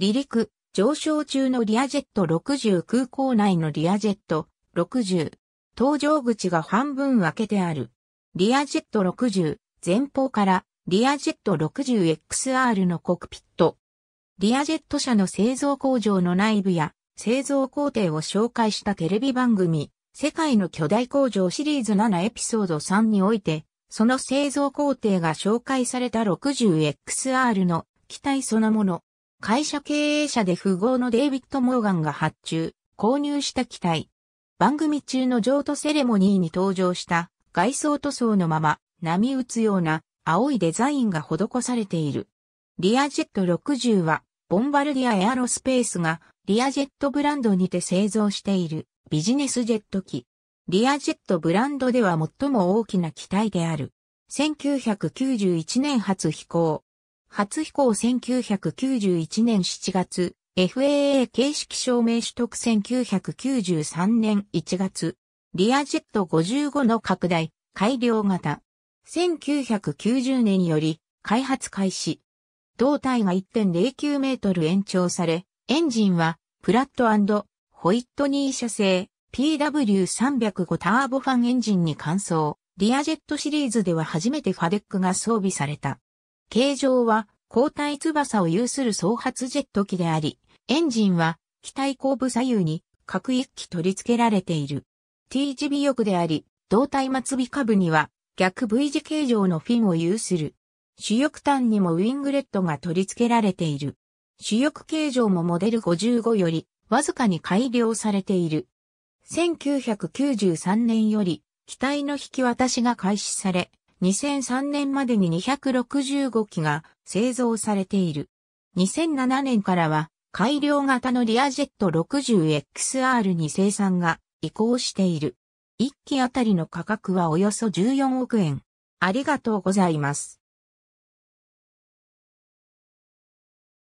離陸、上昇中のリアジェット60空港内のリアジェット60。搭乗口が半分分けてある。リアジェット60、前方からリアジェット 60XR のコクピット。リアジェット社の製造工場の内部や製造工程を紹介したテレビ番組、世界の巨大工場シリーズ7エピソード3において、その製造工程が紹介された 60XR の機体そのもの。会社経営者で富豪のデイビッド・モーガンが発注、購入した機体。番組中の譲渡セレモニーに登場した外装塗装のまま波打つような青いデザインが施されている。リアジェット60はボンバルディアエアロスペースがリアジェットブランドにて製造しているビジネスジェット機。リアジェットブランドでは最も大きな機体である。1991年初飛行。初飛行1991年7月、FAA 形式証明取得1993年1月、リアジェット55の拡大、改良型。1990年より開発開始。胴体が1.09メートル延長され、エンジンはプラットホイットニー社製 PW305 ターボファンエンジンに換装。リアジェットシリーズでは初めてファデックが装備された。形状は交代翼を有する総発ジェット機であり、エンジンは機体後部左右に各一機取り付けられている。T 字尾翼であり、胴体末尾下部には逆 V 字形状のフィンを有する。主翼端にもウィングレットが取り付けられている。主翼形状もモデル55よりわずかに改良されている。1993年より機体の引き渡しが開始され、2003年までに265機が製造されている。2007年からは改良型のリアジェット 60XR に生産が移行している。1機あたりの価格はおよそ14億円。ありがとうございます。